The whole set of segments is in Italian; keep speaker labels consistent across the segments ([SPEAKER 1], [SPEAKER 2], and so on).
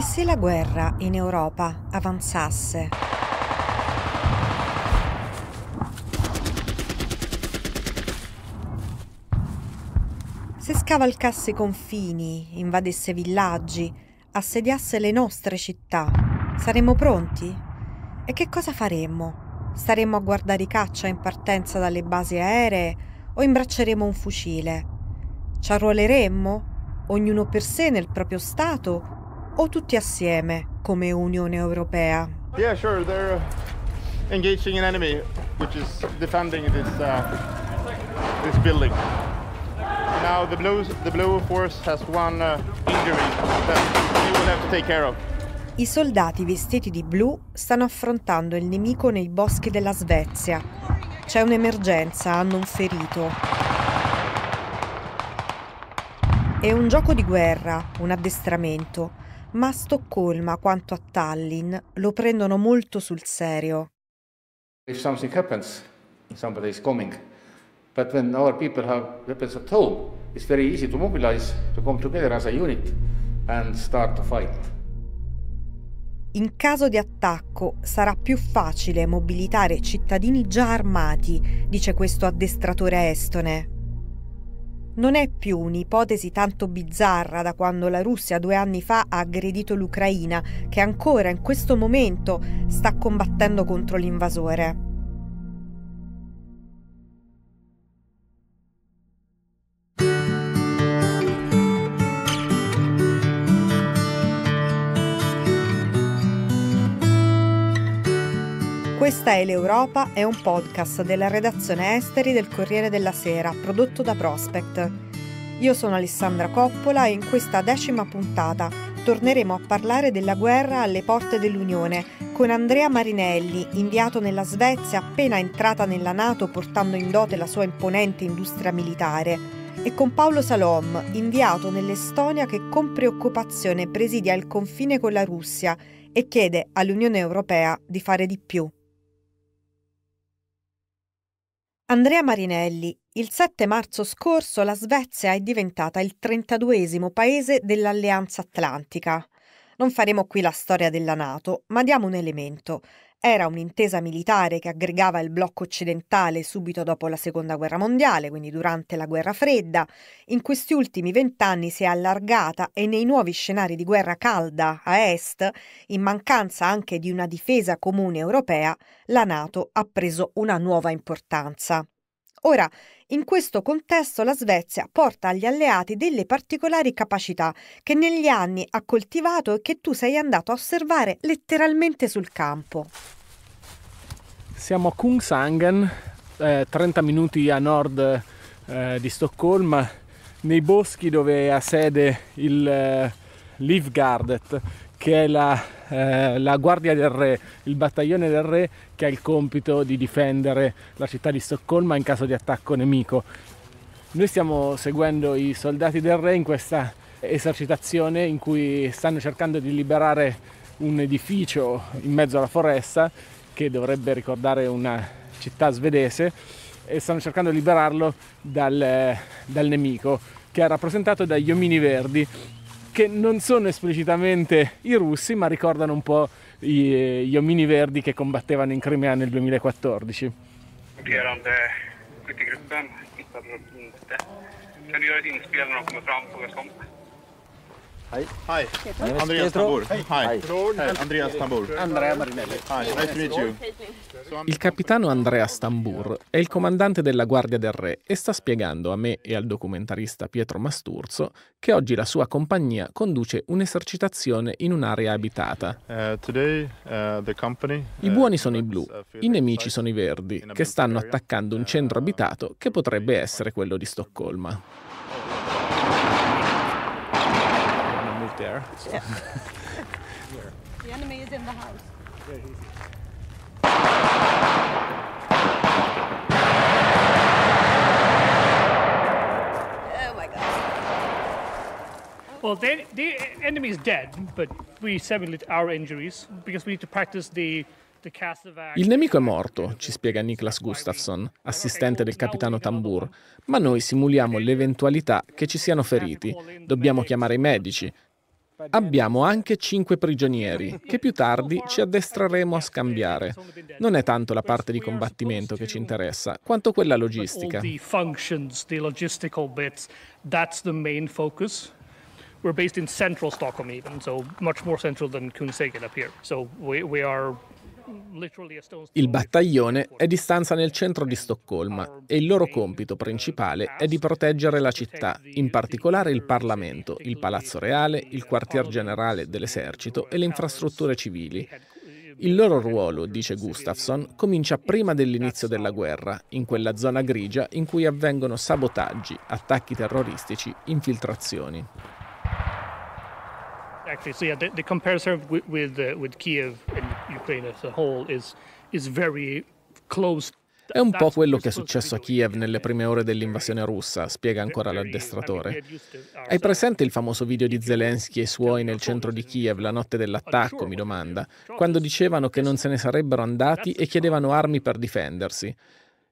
[SPEAKER 1] E se la guerra in Europa avanzasse? Se scavalcasse confini, invadesse villaggi, assediasse le nostre città, saremmo pronti? E che cosa faremmo? Staremmo a guardare i caccia in partenza dalle basi aeree o imbracceremo un fucile? Ci arruoleremmo? Ognuno per sé nel proprio stato o tutti assieme come Unione Europea? Yeah, sure, they're engaging an enemy
[SPEAKER 2] which is defending this uh, this
[SPEAKER 3] building. Now the blue the blue force has one uh, injury that you will have to take care of.
[SPEAKER 1] I soldati vestiti di blu stanno affrontando il nemico nei boschi della Svezia. C'è un'emergenza, hanno un ferito. È un gioco di guerra, un addestramento. Ma a Stoccolma quanto a Tallinn lo prendono molto sul serio.
[SPEAKER 4] If something
[SPEAKER 3] happens, somebody is coming. But when our people have weapons at home,
[SPEAKER 4] it's very easy to mobilize, to come together as a unit and start a fight.
[SPEAKER 1] In caso di attacco sarà più facile mobilitare cittadini già armati, dice questo addestratore estone non è più un'ipotesi tanto bizzarra da quando la Russia due anni fa ha aggredito l'Ucraina, che ancora in questo momento sta combattendo contro l'invasore. Questa è l'Europa, è un podcast della redazione esteri del Corriere della Sera, prodotto da Prospect. Io sono Alessandra Coppola e in questa decima puntata torneremo a parlare della guerra alle porte dell'Unione con Andrea Marinelli, inviato nella Svezia appena entrata nella Nato portando in dote la sua imponente industria militare, e con Paolo Salom, inviato nell'Estonia che con preoccupazione presidia il confine con la Russia e chiede all'Unione Europea di fare di più. Andrea Marinelli, il 7 marzo scorso la Svezia è diventata il 32 paese dell'Alleanza Atlantica. Non faremo qui la storia della Nato, ma diamo un elemento. Era un'intesa militare che aggregava il blocco occidentale subito dopo la Seconda Guerra Mondiale, quindi durante la Guerra Fredda. In questi ultimi vent'anni si è allargata e nei nuovi scenari di guerra calda a est, in mancanza anche di una difesa comune europea, la NATO ha preso una nuova importanza. Ora, in questo contesto la Svezia porta agli alleati delle particolari capacità che negli anni ha coltivato e che tu sei andato a osservare letteralmente sul campo.
[SPEAKER 4] Siamo a Kungsangen, eh, 30 minuti a nord eh, di Stoccolma, nei boschi dove ha sede il eh, Livgardet, che è la, eh, la guardia del re, il battaglione del re che ha il compito di difendere la città di Stoccolma in caso di attacco nemico. Noi stiamo seguendo i soldati del re in questa esercitazione in cui stanno cercando di liberare un edificio in mezzo alla foresta che dovrebbe ricordare una città svedese e stanno cercando di liberarlo dal, eh, dal nemico che è rappresentato dagli omini verdi che non sono esplicitamente i russi, ma ricordano un po' gli, gli omini verdi che combattevano in Crimea nel 2014.
[SPEAKER 5] Kan du göra ett
[SPEAKER 3] inspel när de kommer fram? Fråga Hi. Hi. Andreas Tambur. Hi. Andreas Tambur. Andrea Marinelli. Nice to meet you.
[SPEAKER 2] Il
[SPEAKER 4] capitano Andrea Stambur è il comandante della Guardia del Re e sta spiegando a me e al documentarista Pietro Masturzo che oggi la sua compagnia conduce un'esercitazione in un'area abitata. Uh, uh, I uh, buoni sono i blu, i nemici sono i verdi, che stanno attaccando un centro abitato che potrebbe essere quello di Stoccolma.
[SPEAKER 3] there. So. Yeah.
[SPEAKER 5] the enemy is in the house.
[SPEAKER 6] Yeah, oh my Well, the, the enemy is dead, but we simulate our injuries because we need to practice the Il
[SPEAKER 4] nemico è morto, ci spiega Niklas Gustafsson, assistente del capitano Tambur, ma noi simuliamo l'eventualità che ci siano feriti. Dobbiamo chiamare i medici, Abbiamo anche cinque prigionieri, che più tardi ci addestreremo a scambiare. Non è tanto la parte di combattimento che ci interessa, quanto quella logistica.
[SPEAKER 6] We're based in central Stockholm even, so much more central than Kunsagen up here. So we, we are
[SPEAKER 4] il battaglione è di stanza nel centro di Stoccolma e il loro compito principale è di proteggere la città, in particolare il Parlamento, il Palazzo Reale, il quartier generale dell'esercito e le infrastrutture civili. Il loro ruolo, dice Gustafsson, comincia prima dell'inizio della guerra, in quella zona grigia in cui avvengono sabotaggi, attacchi terroristici, infiltrazioni.
[SPEAKER 6] Exactly. So yeah, the, the comparison with with, uh, with Kiev and Ukraine as a whole is is very
[SPEAKER 4] close è un po' quello che è successo a Kiev nelle prime ore dell'invasione russa, spiega ancora l'addestratore. Hai presente il famoso video di Zelensky e i suoi nel centro di Kiev la notte dell'attacco, mi domanda, quando dicevano che non se ne sarebbero andati e chiedevano armi per difendersi?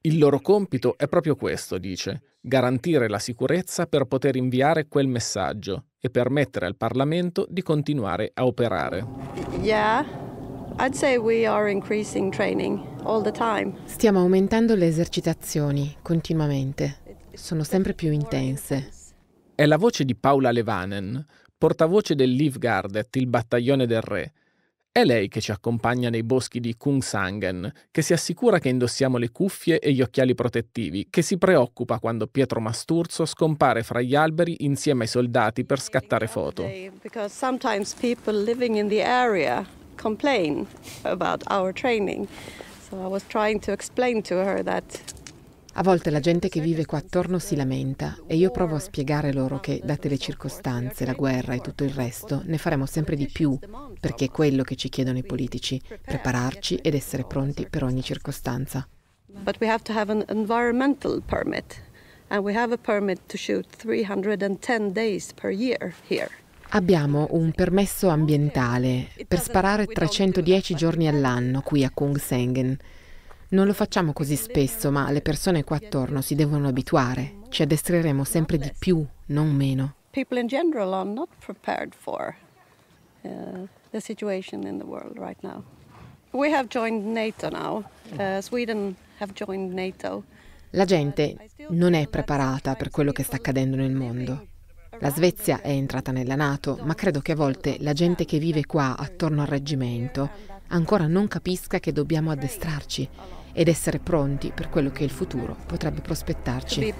[SPEAKER 4] Il loro compito è proprio questo, dice, garantire la sicurezza per poter inviare quel messaggio e permettere al Parlamento di continuare a operare.
[SPEAKER 5] Yeah. Stiamo
[SPEAKER 7] aumentando le esercitazioni continuamente. Sono sempre più intense.
[SPEAKER 4] È la voce di Paula Levanen, portavoce del Leaf il battaglione del re, è lei che ci accompagna nei boschi di Kungsangen, che si assicura che indossiamo le cuffie e gli occhiali protettivi, che si preoccupa quando Pietro Masturzo scompare fra gli alberi insieme ai soldati per scattare foto.
[SPEAKER 5] Because sometimes people living in vivono nell'area complain about our training. So I was di to a lei che.
[SPEAKER 7] A volte la gente che vive qua attorno si lamenta e io provo a spiegare loro che, date le circostanze, la guerra e tutto il resto, ne faremo sempre di più, perché è quello che ci chiedono i politici, prepararci ed essere pronti per ogni circostanza.
[SPEAKER 5] But we have to have an environmental permit and we have a permit to shoot 310 days per year here.
[SPEAKER 7] Abbiamo un permesso ambientale per sparare 310 giorni all'anno qui a Kungsengen. Non lo facciamo così spesso, ma le persone qua attorno si devono abituare. Ci addestreremo sempre di più, non meno.
[SPEAKER 5] People in general are not prepared for uh, the situation in the world right now. We have joined NATO now. Uh, Sweden have joined NATO.
[SPEAKER 7] La gente non è preparata per quello che sta accadendo nel mondo. La Svezia è entrata nella Nato, ma credo che a volte la gente che vive qua attorno al reggimento ancora non capisca che dobbiamo addestrarci ed essere pronti per quello che il futuro potrebbe prospettarci.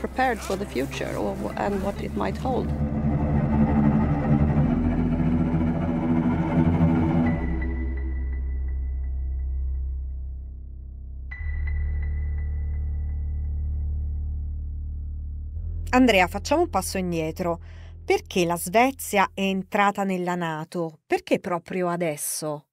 [SPEAKER 1] Andrea, facciamo un passo indietro. Perché la Svezia è entrata nella Nato? Perché proprio adesso?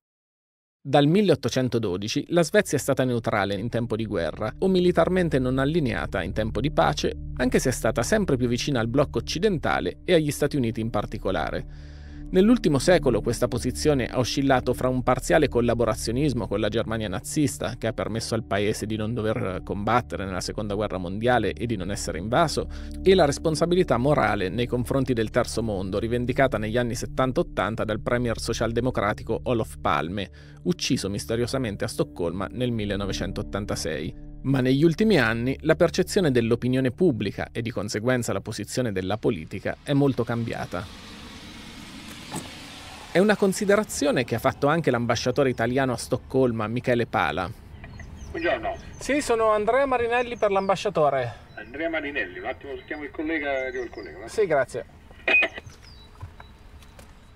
[SPEAKER 4] Dal 1812 la Svezia è stata neutrale in tempo di guerra o militarmente non allineata in tempo di pace, anche se è stata sempre più vicina al blocco occidentale e agli Stati Uniti in particolare. Nell'ultimo secolo questa posizione ha oscillato fra un parziale collaborazionismo con la Germania nazista, che ha permesso al paese di non dover combattere nella seconda guerra mondiale e di non essere invaso, e la responsabilità morale nei confronti del terzo mondo, rivendicata negli anni 70-80 dal premier socialdemocratico Olof Palme, ucciso misteriosamente a Stoccolma nel 1986. Ma negli ultimi anni la percezione dell'opinione pubblica e di conseguenza la posizione della politica è molto cambiata. È una considerazione che ha fatto anche l'ambasciatore italiano a Stoccolma, Michele Pala. Buongiorno. Sì, sono Andrea Marinelli per l'ambasciatore. Andrea Marinelli, un attimo, chiamo il collega, arriva il collega. Sì, grazie.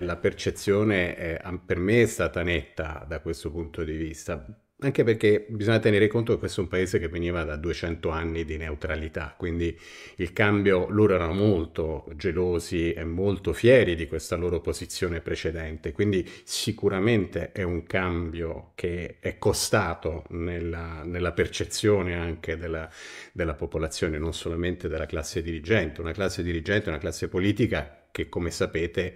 [SPEAKER 4] La percezione eh, per me è stata netta da questo punto di vista anche perché bisogna tenere conto che questo è un paese che veniva da 200 anni di neutralità, quindi il cambio, loro erano molto gelosi e molto fieri di questa loro posizione precedente, quindi sicuramente è un cambio che è costato nella, nella percezione anche della, della popolazione, non solamente della classe dirigente, una classe dirigente, una classe politica che come sapete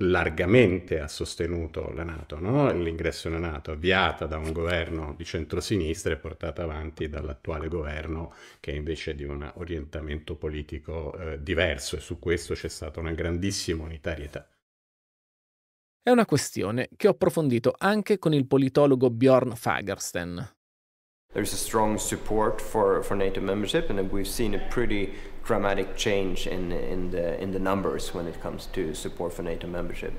[SPEAKER 4] largamente ha sostenuto la Nato, no? l'ingresso nella Nato, avviata da un governo di centrosinistra e portata avanti dall'attuale governo che invece è di un orientamento politico eh, diverso e su questo c'è stata una grandissima unitarietà. È una questione che ho approfondito anche con il politologo Bjorn Fagersten, There's a strong
[SPEAKER 7] support for, for NATO membership, and we've seen a pretty dramatic change in, in, the, in the numbers when it comes to support for NATO membership.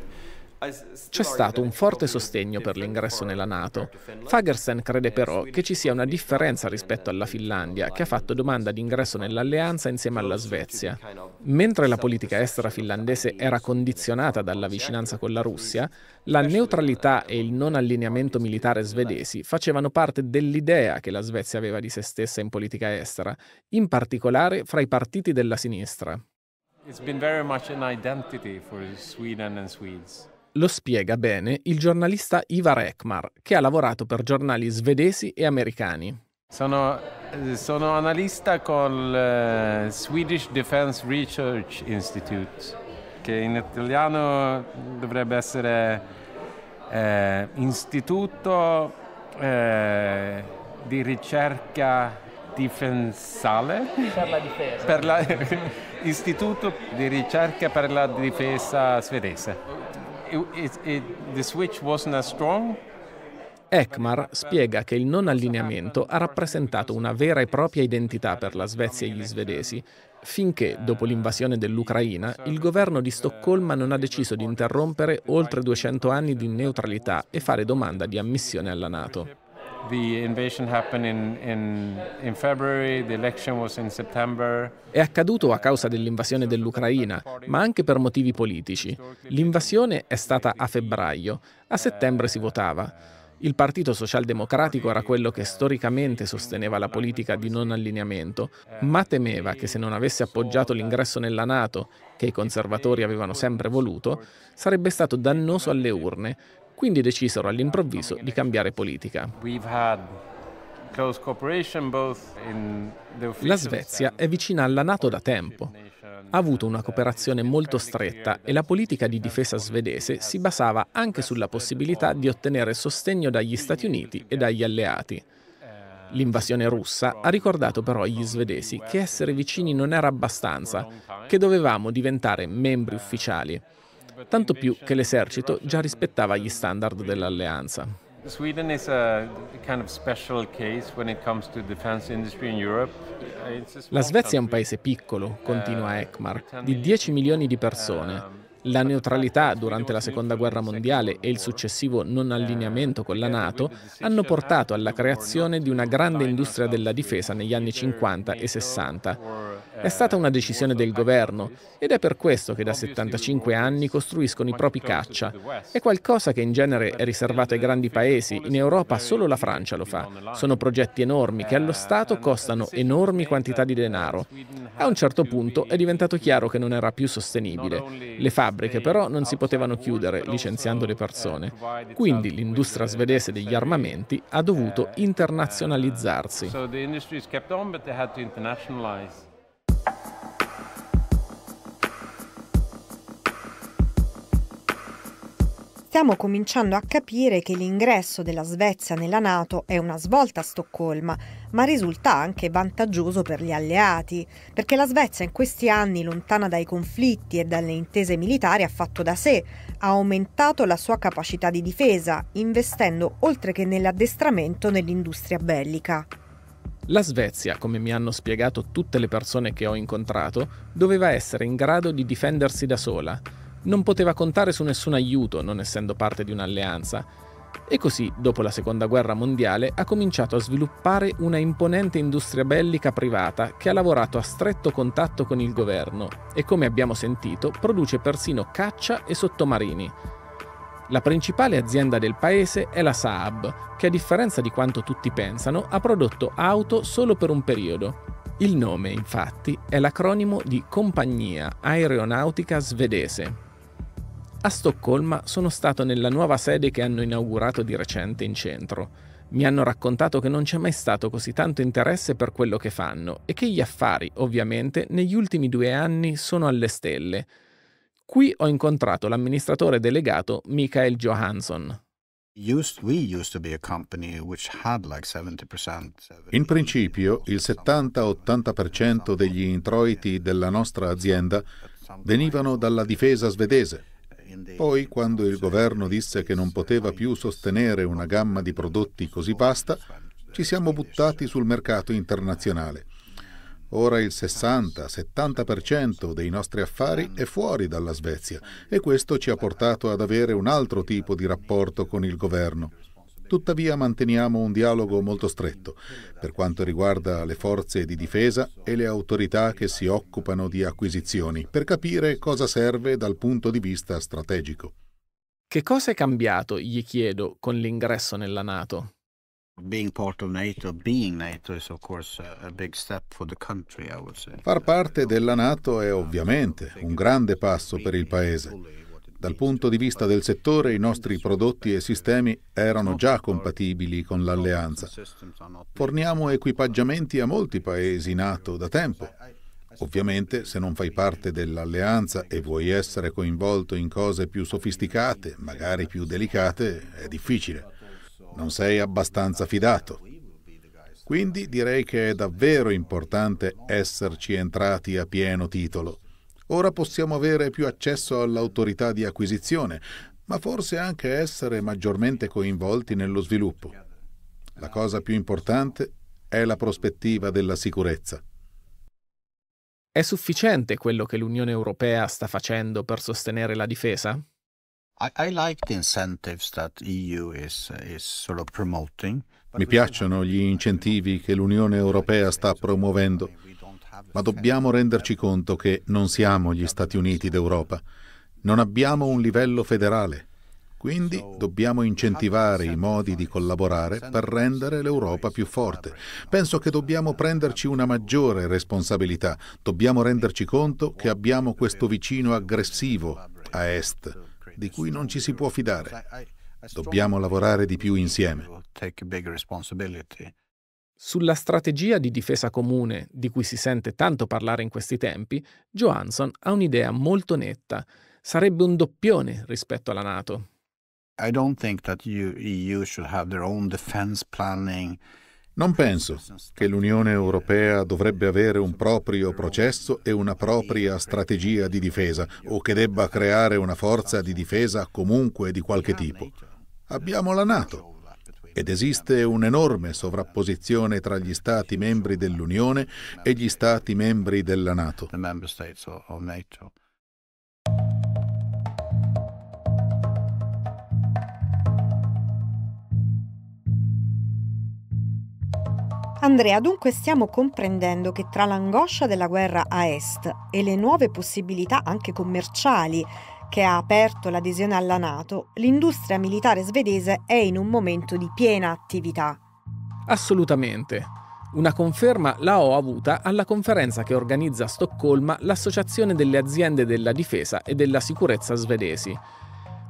[SPEAKER 7] C'è stato un
[SPEAKER 4] forte sostegno per l'ingresso nella Nato. Fagersen crede però che ci sia una differenza rispetto alla Finlandia, che ha fatto domanda di ingresso nell'alleanza insieme alla Svezia. Mentre la politica estera finlandese era condizionata dalla vicinanza con la Russia, la neutralità e il non allineamento militare svedesi facevano parte dell'idea che la Svezia aveva di se stessa in politica estera, in particolare fra i partiti della sinistra.
[SPEAKER 3] It's been very much an identity for Sweden and Swedes.
[SPEAKER 4] Lo spiega bene il giornalista Ivar Ekmar, che ha lavorato per giornali svedesi e americani. Sono,
[SPEAKER 3] eh, sono analista con il eh, Swedish Defense Research Institute, che in italiano dovrebbe essere eh, Istituto eh, di ricerca difensale per la difesa per la, istituto di ricerca per la difesa svedese it, it,
[SPEAKER 4] Ekmar spiega che il non allineamento ha rappresentato una vera e propria identità per la Svezia e gli svedesi, finché, dopo l'invasione dell'Ucraina, il governo di Stoccolma non ha deciso di interrompere oltre 200 anni di neutralità e fare domanda di ammissione alla Nato. È accaduto a causa dell'invasione dell'Ucraina, ma anche per motivi politici. L'invasione è stata a febbraio, a settembre si votava. Il Partito Socialdemocratico era quello che storicamente sosteneva la politica di non allineamento, ma temeva che se non avesse appoggiato l'ingresso nella Nato, che i conservatori avevano sempre voluto, sarebbe stato dannoso alle urne quindi decisero all'improvviso di cambiare politica.
[SPEAKER 3] La Svezia
[SPEAKER 4] è vicina alla Nato da tempo. Ha avuto una cooperazione molto stretta e la politica di difesa svedese si basava anche sulla possibilità di ottenere sostegno dagli Stati Uniti e dagli alleati. L'invasione russa ha ricordato però agli svedesi che essere vicini non era abbastanza, che dovevamo diventare membri ufficiali tanto più che l'esercito già rispettava gli standard dell'alleanza. La Svezia è un paese piccolo, continua eh, Ekmar, di 10 milioni di persone. Eh, la neutralità durante la Seconda Guerra Mondiale e il successivo non uh, allineamento con la Nato hanno portato alla creazione di una grande industria della difesa negli anni 50 e 60. È stata una decisione del governo ed è per questo che da 75 anni costruiscono i propri caccia. È qualcosa che in genere è riservato ai grandi paesi, in Europa solo la Francia lo fa. Sono progetti enormi che allo Stato costano enormi quantità di denaro. A un certo punto è diventato chiaro che non era più sostenibile. Le fabbriche però non si potevano chiudere licenziando le uh, persone. Quindi l'industria svedese degli armamenti ha dovuto uh, uh, internazionalizzarsi.
[SPEAKER 3] So the industry is kept on, but they had to internationalize.
[SPEAKER 1] stiamo cominciando a capire che l'ingresso della Svezia nella Nato è una svolta a Stoccolma, ma risulta anche vantaggioso per gli alleati, perché la Svezia in questi anni, lontana dai conflitti e dalle intese militari, ha fatto da sé, ha aumentato la sua capacità di difesa, investendo oltre che nell'addestramento nell'industria bellica.
[SPEAKER 4] La Svezia, come mi hanno spiegato tutte le persone che ho incontrato, doveva essere in grado di difendersi da sola non poteva contare su nessun aiuto non essendo parte di un'alleanza, e così, dopo la Seconda Guerra Mondiale, ha cominciato a sviluppare una imponente industria bellica privata che ha lavorato a stretto contatto con il governo e, come abbiamo sentito, produce persino caccia e sottomarini. La principale azienda del paese è la Saab, che a differenza di quanto tutti pensano ha prodotto auto solo per un periodo. Il nome, infatti, è l'acronimo di Compagnia Aeronautica Svedese, a Stoccolma sono stato nella nuova sede che hanno inaugurato di recente in centro. Mi hanno raccontato che non c'è mai stato così tanto interesse per quello che fanno e che gli affari, ovviamente, negli ultimi due anni sono alle stelle. Qui ho incontrato l'amministratore delegato Michael Johansson.
[SPEAKER 2] In principio il 70-80% degli introiti della nostra azienda venivano dalla difesa svedese, poi, quando il governo disse che non poteva più sostenere una gamma di prodotti così vasta, ci siamo buttati sul mercato internazionale. Ora il 60-70% dei nostri affari è fuori dalla Svezia e questo ci ha portato ad avere un altro tipo di rapporto con il governo. Tuttavia manteniamo un dialogo molto stretto per quanto riguarda le forze di difesa e le autorità che si occupano di acquisizioni per capire
[SPEAKER 4] cosa serve dal punto di vista strategico. Che cosa è cambiato, gli chiedo, con l'ingresso nella Nato?
[SPEAKER 2] Far parte della Nato è ovviamente un grande passo per il Paese. Dal punto di vista del settore i nostri prodotti e sistemi erano già compatibili con l'alleanza. Forniamo equipaggiamenti a molti paesi NATO da tempo. Ovviamente se non fai parte dell'alleanza e vuoi essere coinvolto in cose più sofisticate, magari più delicate, è difficile. Non sei abbastanza fidato. Quindi direi che è davvero importante esserci entrati a pieno titolo. Ora possiamo avere più accesso all'autorità di acquisizione, ma forse anche essere maggiormente coinvolti nello sviluppo. La cosa più importante è la prospettiva della sicurezza.
[SPEAKER 4] È sufficiente quello che l'Unione Europea sta facendo per sostenere la difesa?
[SPEAKER 2] Mi piacciono gli incentivi che l'Unione Europea sta promuovendo, ma dobbiamo renderci conto che non siamo gli Stati Uniti d'Europa, non abbiamo un livello federale, quindi dobbiamo incentivare i modi di collaborare per rendere l'Europa più forte. Penso che dobbiamo prenderci una maggiore responsabilità, dobbiamo renderci conto che abbiamo questo vicino aggressivo a est, di cui non ci si può fidare. Dobbiamo lavorare di più insieme.
[SPEAKER 4] Sulla strategia di difesa comune, di cui si sente tanto parlare in questi tempi, Johansson ha un'idea molto netta. Sarebbe un doppione rispetto alla NATO. I don't think that
[SPEAKER 2] EU should have their own defense planning. Non penso che l'Unione Europea dovrebbe avere un proprio processo e una propria strategia di difesa o che debba creare una forza di difesa comunque di qualche tipo. Abbiamo la Nato ed esiste un'enorme sovrapposizione tra gli Stati membri dell'Unione e gli Stati membri della Nato.
[SPEAKER 1] Andrea, dunque stiamo comprendendo che tra l'angoscia della guerra a est e le nuove possibilità anche commerciali che ha aperto l'adesione alla Nato, l'industria militare svedese è in un momento di piena attività.
[SPEAKER 4] Assolutamente. Una conferma la ho avuta alla conferenza che organizza a Stoccolma l'Associazione delle aziende della difesa e della sicurezza svedesi.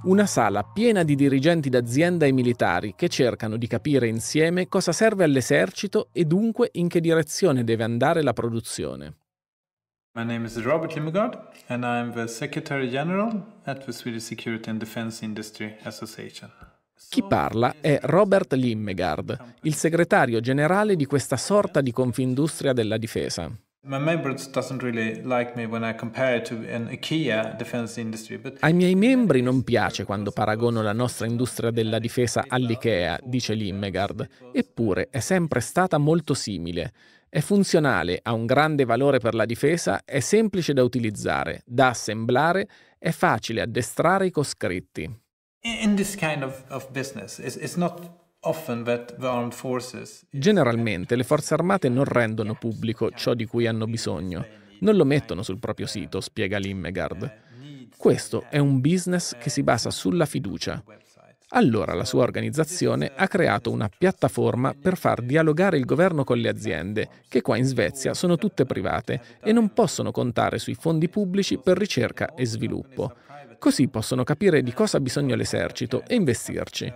[SPEAKER 4] Una sala piena di dirigenti d'azienda e militari che cercano di capire insieme cosa serve all'esercito e dunque in che direzione deve andare la produzione.
[SPEAKER 3] My name is Robert Limegard, and I'm the Secretary General at the Swedish Security and Defense Industry Association.
[SPEAKER 4] Chi parla è Robert Limmegard, il segretario generale di questa sorta di confindustria della difesa. Ai miei membri non piace quando paragono la nostra industria della difesa all'IKEA, dice Limmegard, eppure è sempre stata molto simile. È funzionale, ha un grande valore per la difesa, è semplice da utilizzare, da assemblare, è facile addestrare i coscritti.
[SPEAKER 3] In this kind of, of business, it's, it's not
[SPEAKER 4] Generalmente le forze armate non rendono pubblico ciò di cui hanno bisogno, non lo mettono sul proprio sito, spiega Limmegard. Questo è un business che si basa sulla fiducia. Allora la sua organizzazione ha creato una piattaforma per far dialogare il governo con le aziende, che qua in Svezia sono tutte private e non possono contare sui fondi pubblici per ricerca e sviluppo. Così possono capire di cosa ha bisogno l'esercito e investirci.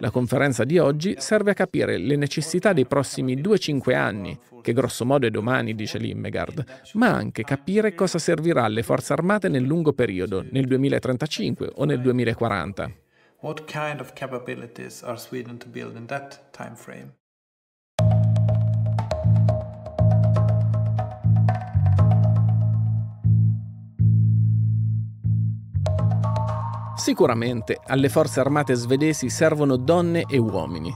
[SPEAKER 4] La conferenza di oggi serve a capire le necessità dei prossimi 2-5 anni, che grossomodo è domani, dice Limmegard, ma anche capire cosa servirà alle forze armate nel lungo periodo, nel 2035 o nel 2040.
[SPEAKER 3] What kind of capabilities are Sweden to build in that time frame?
[SPEAKER 4] Sicuramente alle forze armate svedesi servono donne e uomini.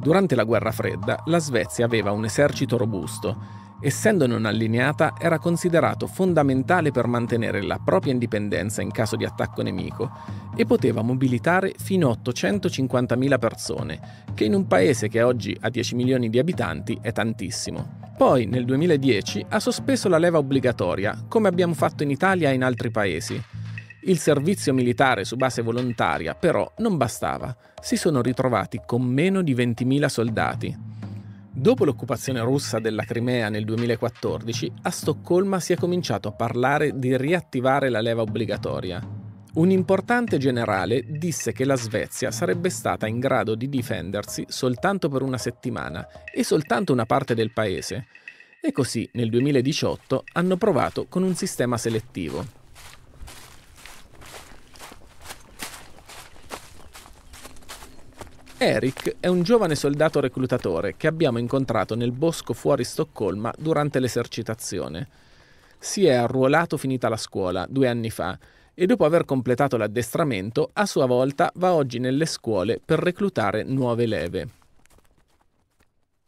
[SPEAKER 4] Durante la guerra fredda la Svezia aveva un esercito robusto essendo non allineata, era considerato fondamentale per mantenere la propria indipendenza in caso di attacco nemico e poteva mobilitare fino a 850.000 persone, che in un paese che oggi ha 10 milioni di abitanti è tantissimo. Poi, nel 2010, ha sospeso la leva obbligatoria, come abbiamo fatto in Italia e in altri paesi. Il servizio militare su base volontaria, però, non bastava. Si sono ritrovati con meno di 20.000 soldati. Dopo l'occupazione russa della Crimea nel 2014, a Stoccolma si è cominciato a parlare di riattivare la leva obbligatoria. Un importante generale disse che la Svezia sarebbe stata in grado di difendersi soltanto per una settimana e soltanto una parte del paese. E così nel 2018 hanno provato con un sistema selettivo. Eric è un giovane soldato reclutatore che abbiamo incontrato nel bosco fuori Stoccolma durante l'esercitazione. Si è arruolato finita la scuola due anni fa e dopo aver completato l'addestramento a sua volta va oggi nelle scuole per
[SPEAKER 5] reclutare nuove leve.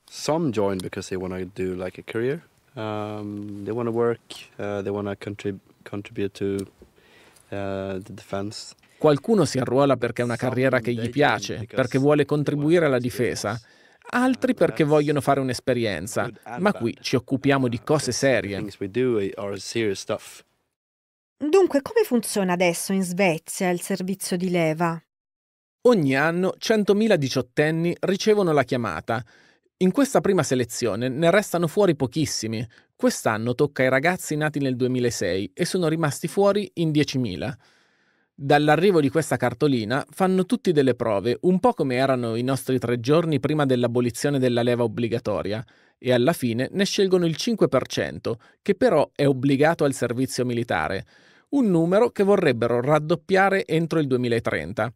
[SPEAKER 5] Some join because they want to do like a career. Um, they want to work, uh, they want to contrib- contribute to uh, the defense.
[SPEAKER 4] Qualcuno si arruola perché è una carriera che gli piace, perché vuole contribuire alla difesa. Altri perché vogliono fare un'esperienza, ma qui ci occupiamo di cose serie.
[SPEAKER 1] Dunque, come funziona adesso in Svezia il servizio di leva?
[SPEAKER 4] Ogni anno 100.000 diciottenni ricevono la chiamata. In questa prima selezione ne restano fuori pochissimi. Quest'anno tocca ai ragazzi nati nel 2006 e sono rimasti fuori in 10.000. Dall'arrivo di questa cartolina fanno tutti delle prove, un po' come erano i nostri tre giorni prima dell'abolizione della leva obbligatoria, e alla fine ne scelgono il 5%, che però è obbligato al servizio militare, un numero che vorrebbero raddoppiare entro il 2030.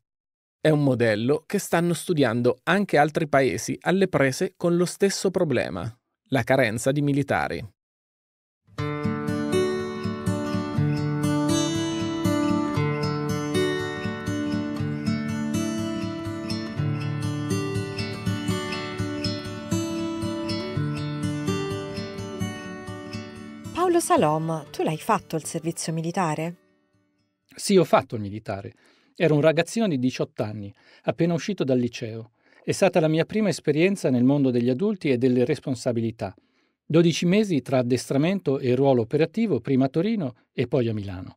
[SPEAKER 4] È un modello che stanno studiando anche altri paesi alle prese con lo stesso problema, la carenza di militari.
[SPEAKER 1] Carlo Salom, tu l'hai fatto il servizio militare?
[SPEAKER 6] Sì, ho fatto il militare. Ero un ragazzino di 18 anni, appena uscito dal liceo. È stata la mia prima esperienza nel mondo degli adulti e delle responsabilità. 12 mesi tra addestramento e ruolo operativo, prima a Torino e poi a Milano.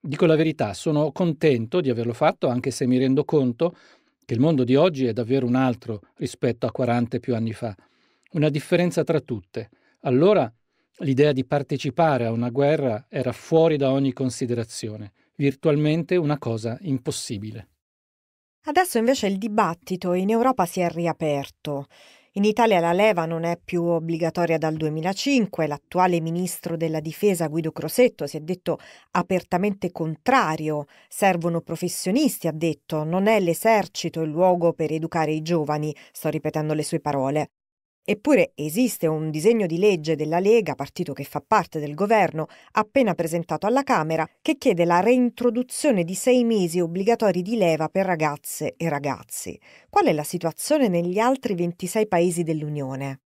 [SPEAKER 6] Dico la verità, sono contento di averlo fatto, anche se mi rendo conto che il mondo di oggi è davvero un altro rispetto a 40 e più anni fa. Una differenza tra tutte. Allora L'idea di partecipare a una guerra era fuori da ogni considerazione, virtualmente una cosa impossibile.
[SPEAKER 1] Adesso invece il dibattito in Europa si è riaperto. In Italia la leva non è più obbligatoria dal 2005, l'attuale ministro della difesa Guido Crosetto si è detto apertamente contrario, servono professionisti, ha detto, non è l'esercito il luogo per educare i giovani, sto ripetendo le sue parole. Eppure esiste un disegno di legge della Lega, partito che fa parte del governo, appena presentato alla Camera, che chiede la reintroduzione di sei mesi obbligatori di leva per ragazze e ragazzi. Qual è la situazione negli altri 26 paesi dell'Unione?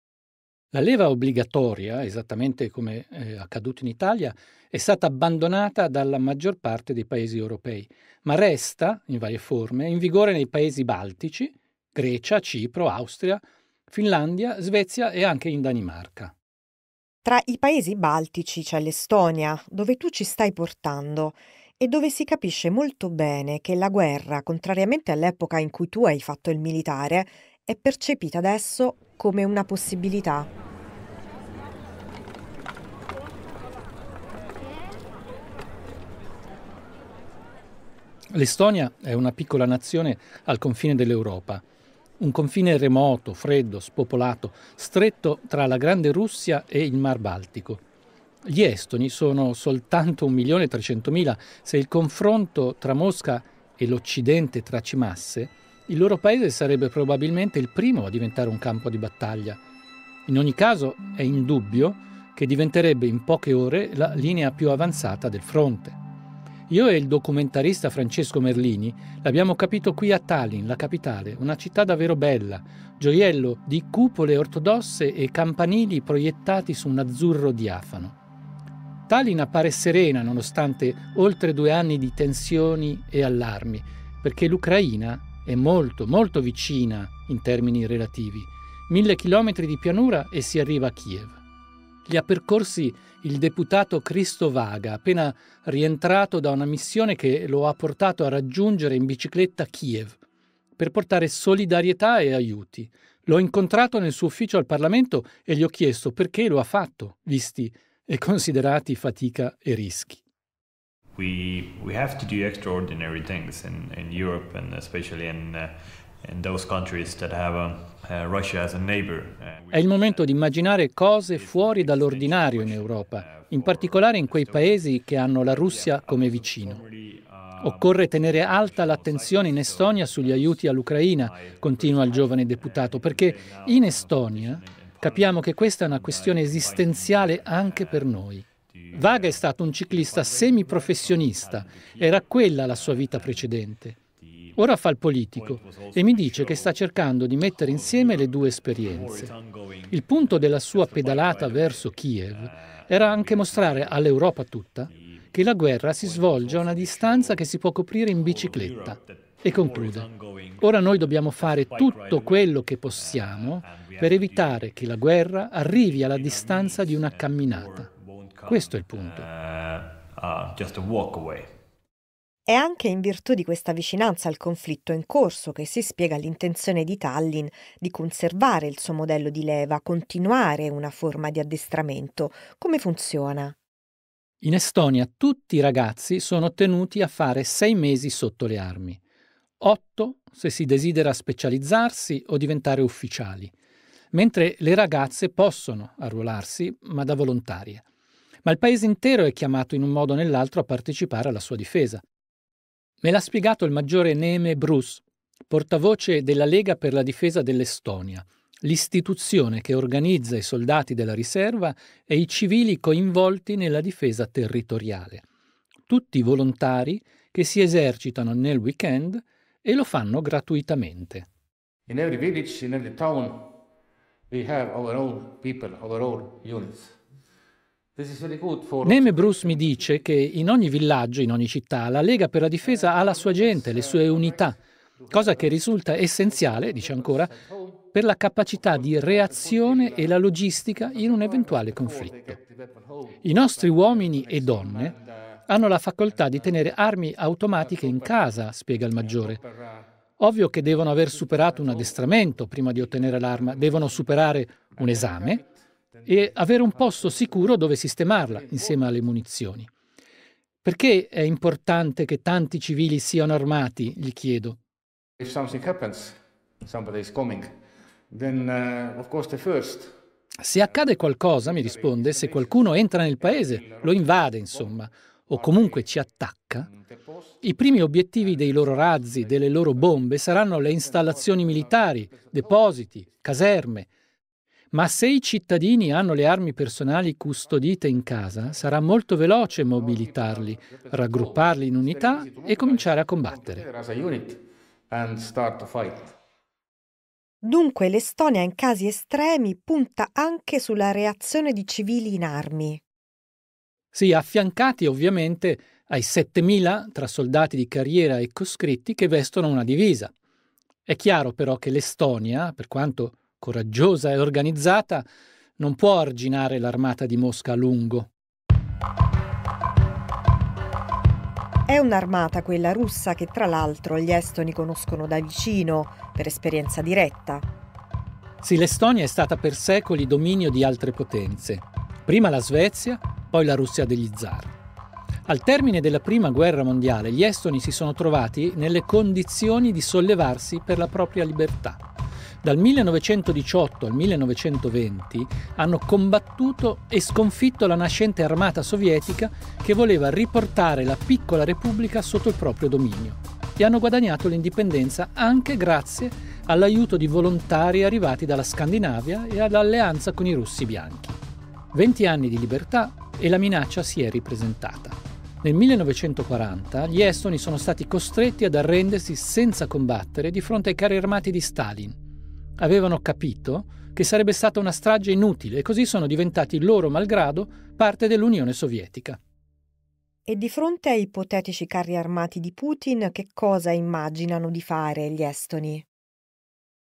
[SPEAKER 6] La leva obbligatoria, esattamente come è eh, accaduto in Italia, è stata abbandonata dalla maggior parte dei paesi europei, ma resta, in varie forme, in vigore nei paesi baltici,
[SPEAKER 1] Grecia, Cipro, Austria, Finlandia, Svezia e anche in Danimarca. Tra i paesi baltici c'è l'Estonia, dove tu ci stai portando e dove si capisce molto bene che la guerra, contrariamente all'epoca in cui tu hai fatto il militare, è percepita adesso come una possibilità.
[SPEAKER 6] L'Estonia è una piccola nazione al confine dell'Europa un confine remoto, freddo, spopolato, stretto tra la Grande Russia e il Mar Baltico. Gli estoni sono soltanto 1.300.000, se il confronto tra Mosca e l'Occidente tracimasse, il loro paese sarebbe probabilmente il primo a diventare un campo di battaglia. In ogni caso è indubbio che diventerebbe in poche ore la linea più avanzata del fronte. Io e il documentarista Francesco Merlini l'abbiamo capito qui a Tallinn, la capitale, una città davvero bella, gioiello di cupole ortodosse e campanili proiettati su un azzurro diafano. Tallinn appare serena nonostante oltre due anni di tensioni e allarmi, perché l'Ucraina è molto, molto vicina in termini relativi. Mille chilometri di pianura e si arriva a Kiev. Li ha percorsi il deputato Cristo Vaga, appena rientrato da una missione che lo ha portato a raggiungere in bicicletta Kiev per portare solidarietà e aiuti. L'ho incontrato nel suo ufficio al Parlamento e gli ho chiesto perché lo ha fatto, visti e considerati fatica e rischi.
[SPEAKER 1] We,
[SPEAKER 3] we have to do extraordinary things in, in Europe and especially in, uh, in those countries that have a um, eh, eh,
[SPEAKER 6] è il momento di immaginare cose fuori dall'ordinario in Europa, in particolare in quei paesi che hanno la Russia come vicino. Occorre tenere alta l'attenzione in Estonia sugli aiuti all'Ucraina, continua il giovane deputato, perché in Estonia capiamo che questa è una questione esistenziale anche per noi. Vaga è stato un ciclista semiprofessionista, era quella la sua vita precedente. Ora fa il politico e mi dice che sta cercando di mettere insieme le due esperienze. Il punto della sua pedalata verso Kiev era anche mostrare all'Europa tutta che la guerra si svolge a una distanza che si può coprire in bicicletta. E conclude, ora noi dobbiamo fare tutto quello che possiamo per evitare che la guerra arrivi alla distanza di una camminata. Questo è il punto. Uh, uh, a
[SPEAKER 1] è anche in virtù di questa vicinanza al conflitto in corso che si spiega l'intenzione di Tallinn di conservare il suo modello di leva, continuare una forma di addestramento. Come funziona?
[SPEAKER 6] In Estonia tutti i ragazzi sono tenuti a fare sei mesi sotto le armi, otto se si desidera specializzarsi o diventare ufficiali, mentre le ragazze possono arruolarsi ma da volontarie. Ma il paese intero è chiamato in un modo o nell'altro a partecipare alla sua difesa. Me l'ha spiegato il maggiore Neme Bruce, portavoce della Lega per la difesa dell'Estonia, l'istituzione che organizza i soldati della riserva e i civili coinvolti nella difesa territoriale. Tutti volontari che si esercitano nel weekend e lo fanno gratuitamente.
[SPEAKER 3] In every village, in every town, we have our own people, our own units. Neme
[SPEAKER 6] Bruce mi dice che in ogni villaggio, in ogni città, la Lega per la difesa ha la sua gente, le sue unità, cosa che risulta essenziale, dice ancora, per la capacità di reazione e la logistica in un eventuale conflitto. I nostri uomini e donne hanno la facoltà di tenere armi automatiche in casa, spiega il maggiore. Ovvio che devono aver superato un addestramento prima di ottenere l'arma, devono superare un esame e avere un posto sicuro dove sistemarla insieme alle munizioni. Perché è importante che tanti civili siano armati? gli chiedo.
[SPEAKER 3] If something happens, somebody is coming, then uh, of course the first
[SPEAKER 6] se accade qualcosa, mi risponde, se qualcuno entra nel paese, lo invade, insomma, o comunque ci attacca, i primi obiettivi dei loro razzi, delle loro bombe saranno le installazioni militari, depositi, caserme, ma se i cittadini hanno le armi personali custodite in casa, sarà molto veloce mobilitarli, raggrupparli in unità e cominciare a combattere.
[SPEAKER 1] Dunque l'Estonia in casi estremi punta anche sulla reazione di civili in armi.
[SPEAKER 6] Sì, affiancati ovviamente ai 7.000 tra soldati di carriera e coscritti che vestono una divisa. È chiaro però che l'Estonia, per quanto coraggiosa e organizzata, non può arginare l'armata di Mosca a lungo.
[SPEAKER 1] È un'armata quella russa che tra l'altro gli estoni conoscono da vicino, per esperienza diretta.
[SPEAKER 6] Sì, l'Estonia è stata per secoli dominio di altre potenze. Prima la Svezia, poi la Russia degli zar. Al termine della Prima Guerra Mondiale gli estoni si sono trovati nelle condizioni di sollevarsi per la propria libertà. Dal 1918 al 1920 hanno combattuto e sconfitto la nascente armata sovietica che voleva riportare la piccola repubblica sotto il proprio dominio e hanno guadagnato l'indipendenza anche grazie all'aiuto di volontari arrivati dalla Scandinavia e all'alleanza con i russi bianchi. Venti anni di libertà e la minaccia si è ripresentata. Nel 1940 gli estoni sono stati costretti ad arrendersi senza combattere di fronte ai carri armati di Stalin Avevano capito che sarebbe stata una strage inutile e così sono diventati loro malgrado parte dell'Unione Sovietica.
[SPEAKER 1] E di fronte ai ipotetici carri armati di Putin, che cosa immaginano di fare gli estoni?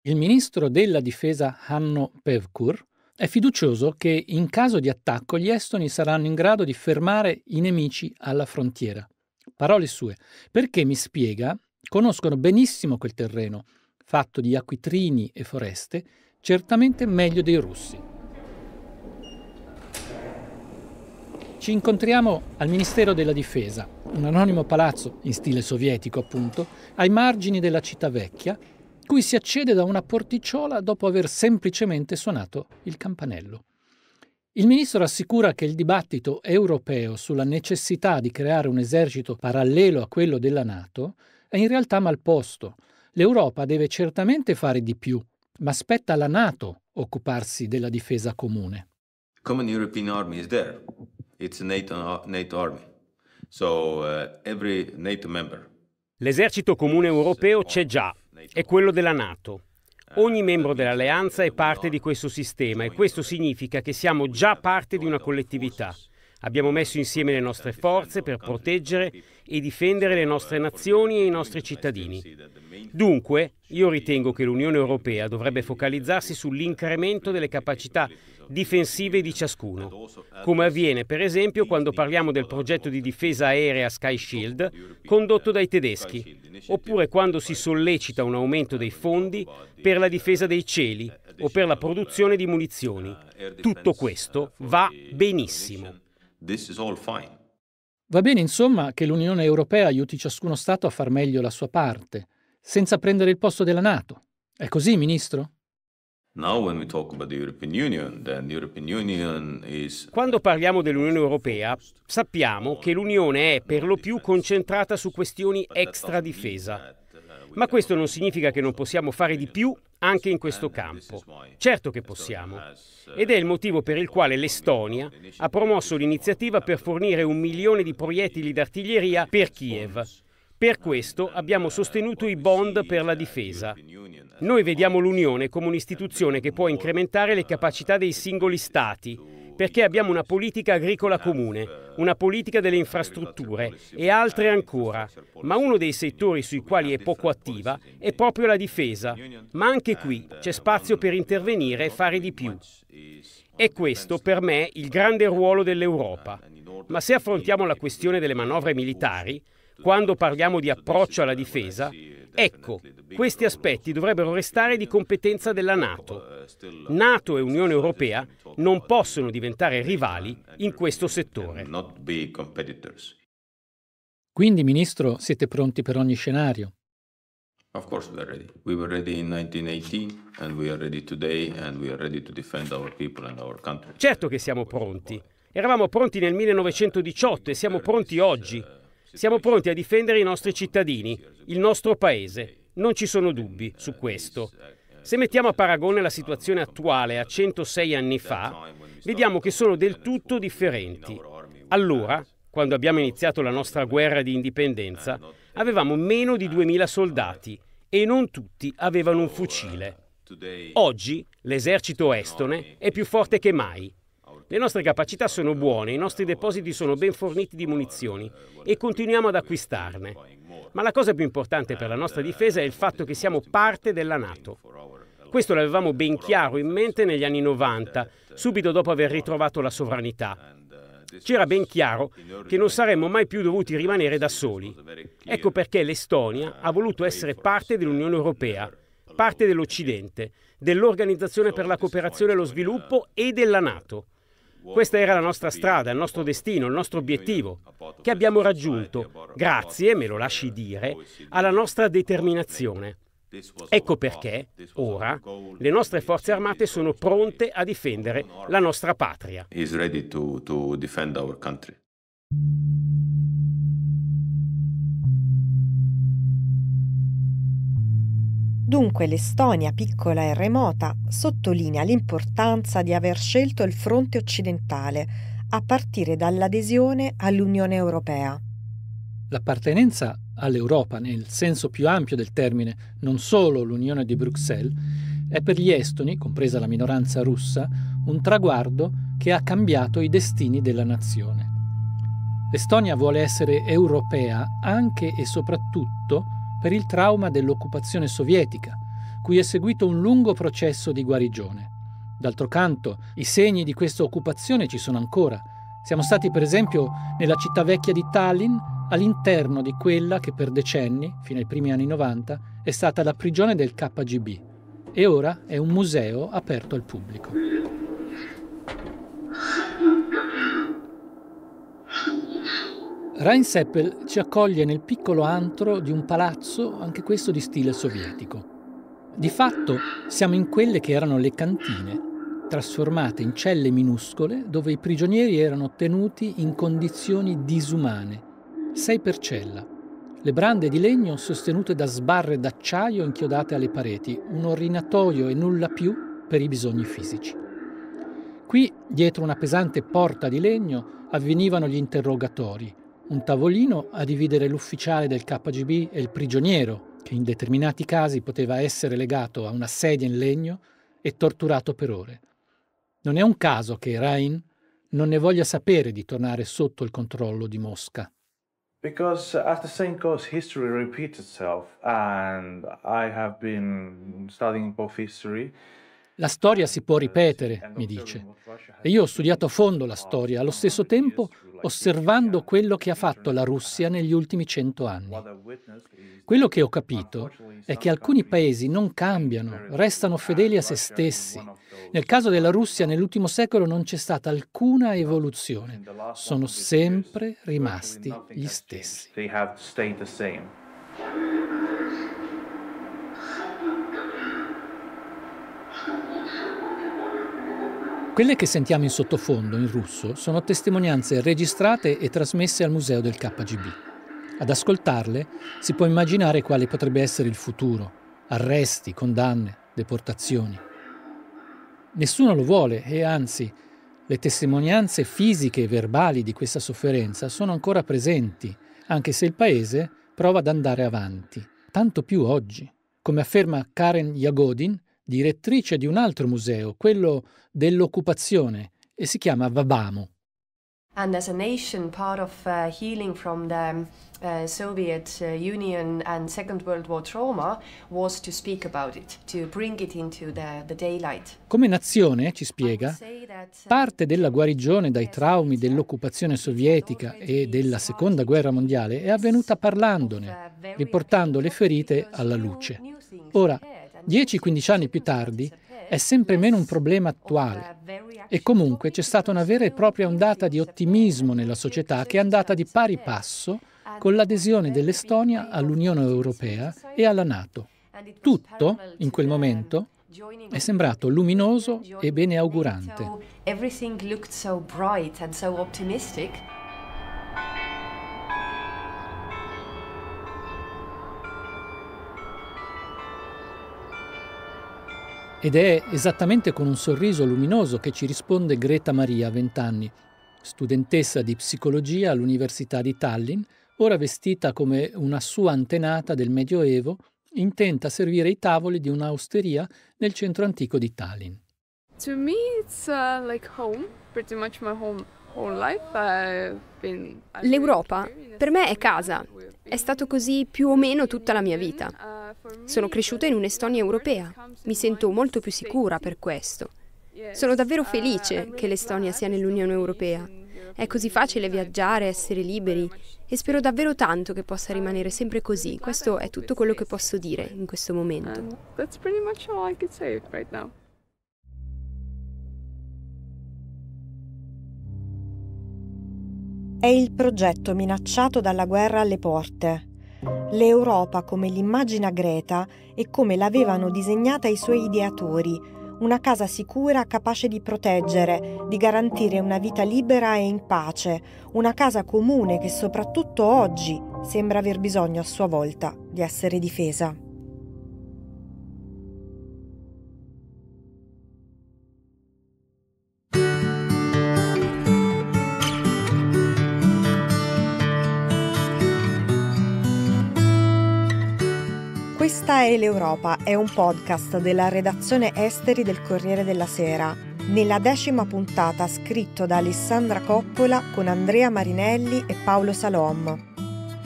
[SPEAKER 6] Il ministro della difesa Hanno Pevkur è fiducioso che in caso di attacco gli estoni saranno in grado di fermare i nemici alla frontiera. Parole sue, perché mi spiega, conoscono benissimo quel terreno, fatto di acquitrini e foreste, certamente meglio dei russi. Ci incontriamo al Ministero della Difesa, un anonimo palazzo in stile sovietico appunto, ai margini della città vecchia, cui si accede da una porticciola dopo aver semplicemente suonato il campanello. Il ministro assicura che il dibattito europeo sulla necessità di creare un esercito parallelo a quello della Nato è in realtà mal posto, L'Europa deve certamente fare di più, ma spetta alla Nato occuparsi della difesa comune.
[SPEAKER 3] Common European Army is there. It's a NATO, NATO army. So uh, every
[SPEAKER 8] NATO member. L'esercito comune europeo c'è già, è quello della NATO. Ogni membro dell'alleanza è parte di questo sistema e questo significa che siamo già parte di una collettività. Abbiamo messo insieme le nostre forze per proteggere e difendere le nostre nazioni e i nostri cittadini. Dunque, io ritengo che l'Unione Europea dovrebbe focalizzarsi sull'incremento delle capacità difensive di ciascuno, come avviene per esempio quando parliamo del progetto di difesa aerea Sky Shield condotto dai tedeschi, oppure quando si sollecita un aumento dei fondi per la difesa dei cieli o per la produzione di munizioni. Tutto questo va benissimo.
[SPEAKER 6] Va bene insomma che l'Unione Europea aiuti ciascuno Stato a far meglio la sua parte, senza prendere il posto della Nato. È
[SPEAKER 8] così, Ministro? Quando parliamo dell'Unione Europea, sappiamo che l'Unione è per lo più concentrata su questioni extra difesa. Ma questo non significa che non possiamo fare di più anche in questo campo. Certo che possiamo. Ed è il motivo per il quale l'Estonia ha promosso l'iniziativa per fornire un milione di proiettili d'artiglieria per Kiev. Per questo abbiamo sostenuto i bond per la difesa. Noi vediamo l'Unione come un'istituzione che può incrementare le capacità dei singoli Stati perché abbiamo una politica agricola comune, una politica delle infrastrutture e altre ancora, ma uno dei settori sui quali è poco attiva è proprio la difesa, ma anche qui c'è spazio per intervenire e fare di più. E questo per me il grande ruolo dell'Europa. Ma se affrontiamo la questione delle manovre militari, quando parliamo di approccio alla difesa, ecco, questi aspetti dovrebbero restare di competenza della Nato. Nato e Unione Europea non possono diventare rivali in questo settore. Quindi,
[SPEAKER 6] Ministro, siete pronti per ogni scenario?
[SPEAKER 8] Of course we are ready. We were ready in
[SPEAKER 3] 1918 and we are ready today and we are ready to defend our people and our
[SPEAKER 8] country. Certo che siamo pronti. Eravamo pronti nel 1918 e siamo pronti oggi. Siamo pronti a difendere i nostri cittadini, il nostro Paese. Non ci sono dubbi eh, su eh, questo. Eh, Se mettiamo a paragone la situazione attuale a 106 anni fa, vediamo che sono del tutto differenti. Allora, quando abbiamo iniziato la nostra guerra di indipendenza, avevamo meno di 2.000 soldati e non tutti avevano un fucile. Oggi l'esercito estone è più forte che mai le nostre capacità sono buone, i nostri depositi sono ben forniti di munizioni e continuiamo ad acquistarne. Ma la cosa più importante per la nostra difesa è il fatto che siamo parte della Nato. Questo l'avevamo ben chiaro in mente negli anni 90, subito dopo aver ritrovato la sovranità. C'era ben chiaro che non saremmo mai più dovuti rimanere da soli. Ecco perché l'Estonia ha voluto essere parte dell'Unione Europea, parte dell'Occidente, dell'Organizzazione per la cooperazione e lo sviluppo e della Nato. Questa era la nostra strada, il nostro destino, il nostro obiettivo, che abbiamo raggiunto, grazie, me lo lasci dire, alla nostra determinazione. Ecco perché, ora, le nostre forze armate sono pronte a difendere la nostra patria.
[SPEAKER 1] Dunque l'Estonia, piccola e remota, sottolinea l'importanza di aver scelto il fronte occidentale, a partire dall'adesione all'Unione Europea.
[SPEAKER 6] L'appartenenza all'Europa nel senso più ampio del termine, non solo l'Unione di Bruxelles, è per gli estoni, compresa la minoranza russa, un traguardo che ha cambiato i destini della nazione. L'Estonia vuole essere europea anche e soprattutto per il trauma dell'occupazione sovietica, cui è seguito un lungo processo di guarigione. D'altro canto, i segni di questa occupazione ci sono ancora. Siamo stati per esempio nella città vecchia di Tallinn, all'interno di quella che per decenni, fino ai primi anni 90, è stata la prigione del KGB e ora è un museo aperto al pubblico. Seppel ci accoglie nel piccolo antro di un palazzo, anche questo di stile sovietico. Di fatto siamo in quelle che erano le cantine, trasformate in celle minuscole dove i prigionieri erano tenuti in condizioni disumane, sei per cella. Le brande di legno sostenute da sbarre d'acciaio inchiodate alle pareti, un orinatoio e nulla più per i bisogni fisici. Qui, dietro una pesante porta di legno, avvenivano gli interrogatori, un tavolino a dividere l'ufficiale del KGB e il prigioniero, che in determinati casi poteva essere legato a una sedia in legno e torturato per ore. Non è un caso che Rain non ne voglia sapere di tornare sotto il controllo di Mosca.
[SPEAKER 3] Because as the same goes, history repeats itself, and I have been studying both history
[SPEAKER 6] la storia si può ripetere, mi dice. E io ho studiato a fondo la storia, allo stesso tempo osservando quello che ha fatto la Russia negli ultimi cento anni. Quello che ho capito è che alcuni paesi non cambiano, restano fedeli a se stessi. Nel caso della Russia nell'ultimo secolo non c'è stata alcuna evoluzione, sono sempre rimasti gli
[SPEAKER 4] stessi.
[SPEAKER 6] Quelle che sentiamo in sottofondo, in russo, sono testimonianze registrate e trasmesse al museo del KGB. Ad ascoltarle si può immaginare quale potrebbe essere il futuro. Arresti, condanne, deportazioni. Nessuno lo vuole e anzi, le testimonianze fisiche e verbali di questa sofferenza sono ancora presenti, anche se il paese prova ad andare avanti, tanto più oggi. Come afferma Karen Yagodin, direttrice di un altro museo, quello dell'occupazione, e si chiama Vabamo.
[SPEAKER 7] And as a nation, part of uh, healing from the uh, Soviet uh, Union and Second World War trauma was to speak about it, to bring
[SPEAKER 5] it into the, the daylight.
[SPEAKER 6] Come nazione, ci spiega,
[SPEAKER 5] uh,
[SPEAKER 7] parte
[SPEAKER 6] della guarigione dai traumi uh, dell'occupazione sovietica e della Seconda Guerra Mondiale è avvenuta uh, parlandone, riportando le ferite alla luce. Ora, 10-15 anni più tardi è sempre meno un problema attuale e comunque c'è stata una vera e propria ondata di ottimismo nella società che è andata di pari passo con l'adesione dell'Estonia all'Unione Europea e alla Nato. Tutto, in quel momento, è sembrato luminoso e beneaugurante.
[SPEAKER 7] Everything looked so bright and so optimistic.
[SPEAKER 6] Ed è esattamente con un sorriso luminoso che ci risponde Greta Maria, 20 anni, studentessa di psicologia all'Università di Tallinn, ora vestita come una sua antenata del Medioevo, intenta a servire i tavoli di un'osteria nel centro antico di Tallinn.
[SPEAKER 7] To me it's uh, like home, pretty much my home L'Europa per me è casa, è stato così più o meno tutta la mia vita. Sono cresciuta in un'Estonia europea. Mi sento molto più sicura per questo. Sono davvero felice che l'Estonia sia nell'Unione Europea. È così facile viaggiare, essere liberi e spero davvero tanto che possa rimanere sempre così. Questo è tutto quello che posso dire in questo momento. Um,
[SPEAKER 1] è il progetto minacciato dalla guerra alle porte, l'Europa come l'immagina Greta e come l'avevano disegnata i suoi ideatori, una casa sicura capace di proteggere, di garantire una vita libera e in pace, una casa comune che soprattutto oggi sembra aver bisogno a sua volta di essere difesa. e l'Europa è un podcast della redazione esteri del Corriere della Sera. Nella decima puntata scritto da Alessandra Coppola con Andrea Marinelli e Paolo Salom.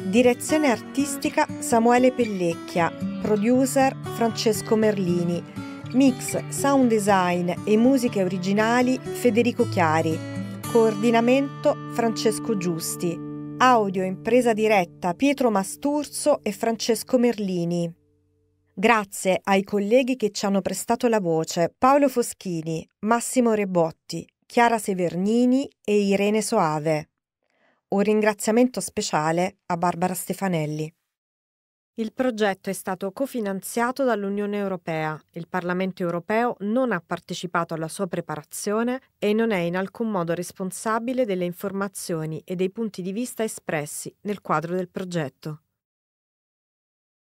[SPEAKER 1] Direzione artistica Samuele Pellecchia, producer Francesco Merlini, mix, sound design e musiche originali Federico Chiari, coordinamento Francesco Giusti, audio impresa diretta Pietro Masturzo e Francesco Merlini. Grazie ai colleghi che ci hanno prestato la voce Paolo Foschini, Massimo Rebotti, Chiara Severnini e Irene Soave. Un ringraziamento speciale a Barbara Stefanelli. Il progetto è stato cofinanziato dall'Unione Europea. Il Parlamento Europeo non ha partecipato alla sua preparazione e non è in alcun modo responsabile delle informazioni e dei punti di vista espressi nel quadro del progetto.